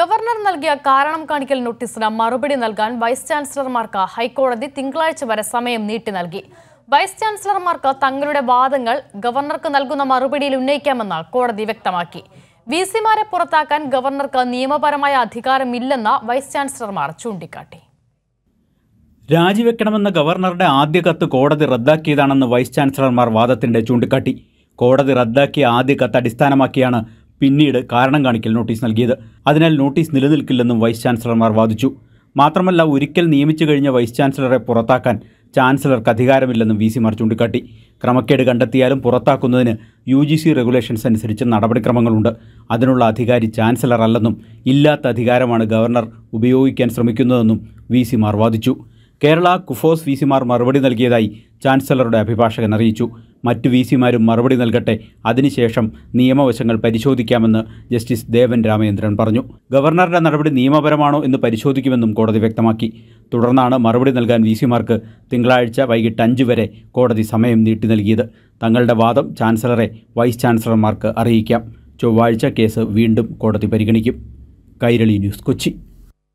governor നൽകിയ കാരണം കാണിക്കൽ നോട്ടീസിന് മറുപടി നൽകാൻ വൈസ് ചാൻസലർമാർക്ക് ഹൈക്കോടതി തിങ്കളാഴ്ച വരെ സമയം നീട്ടി നൽകി വൈസ് ചാൻസലർമാർക്ക് തങ്ങളുടെ വാദങ്ങൾ ഗവർണർക്ക് നൽകുന്ന മറുപടിയിൽ ഉന്നയിക്കാമെന്ന് കോടതി വ്യക്തമാക്കി വി സിമാരെ പുറത്താക്കാൻ ഗവർണർക്ക് നിയമപരമായ അധികാരമില്ലെന്ന് വൈസ് ചാൻസലർമാർ ചൂണ്ടിക്കാട്ടി രാജിവെക്കണമെന്ന ഗവർണറുടെ ആദ്യ കത്ത് കോടതി റദ്ദാക്കിയതാണെന്ന് വൈസ് ചാൻസലർമാർ വാദത്തിന്റെ ചൂണ്ടിക്കാട്ടി കോടതി റദ്ദാക്കിയ ആദ്യ കത്ത് അടിസ്ഥാനമാക്കിയാണ് പിന്നീട് കാരണം കാണിക്കൽ നോട്ടീസ് നൽകിയത് അതിനാൽ നോട്ടീസ് നിലനിൽക്കില്ലെന്നും വൈസ് ചാൻസലർമാർ വാദിച്ചു മാത്രമല്ല ഒരിക്കൽ നിയമിച്ചു കഴിഞ്ഞ വൈസ് ചാൻസലറെ പുറത്താക്കാൻ ചാൻസലർക്ക് അധികാരമില്ലെന്നും വി മാർ ചൂണ്ടിക്കാട്ടി ക്രമക്കേട് കണ്ടെത്തിയാലും പുറത്താക്കുന്നതിന് യു ജി സി റെഗുലേഷൻസ് അനുസരിച്ച് നടപടിക്രമങ്ങളുണ്ട് അതിനുള്ള അധികാരി ചാൻസലർ അല്ലെന്നും ഇല്ലാത്ത അധികാരമാണ് ഗവർണർ ഉപയോഗിക്കാൻ ശ്രമിക്കുന്നതെന്നും വി മാർ വാദിച്ചു കേരള കുഫോസ് വി സിമാർ മറുപടി നൽകിയതായി ചാൻസലറുടെ അഭിഭാഷകൻ അറിയിച്ചു മറ്റു വി സിമാരും മറുപടി നൽകട്ടെ അതിനുശേഷം നിയമവശങ്ങൾ പരിശോധിക്കാമെന്ന് ജസ്റ്റിസ് ദേവൻ രാമചന്ദ്രൻ പറഞ്ഞു ഗവർണറുടെ നടപടി നിയമപരമാണോ എന്ന് പരിശോധിക്കുമെന്നും കോടതി വ്യക്തമാക്കി തുടർന്നാണ് മറുപടി നൽകാൻ വി സിമാർക്ക് തിങ്കളാഴ്ച വൈകിട്ട് അഞ്ച് വരെ കോടതി സമയം നീട്ടി നൽകിയത് തങ്ങളുടെ വാദം ചാൻസലറെ വൈസ് ചാൻസലർമാർക്ക് അറിയിക്കാം ചൊവ്വാഴ്ച കേസ് വീണ്ടും കോടതി പരിഗണിക്കും കൈരളി ന്യൂസ് കൊച്ചി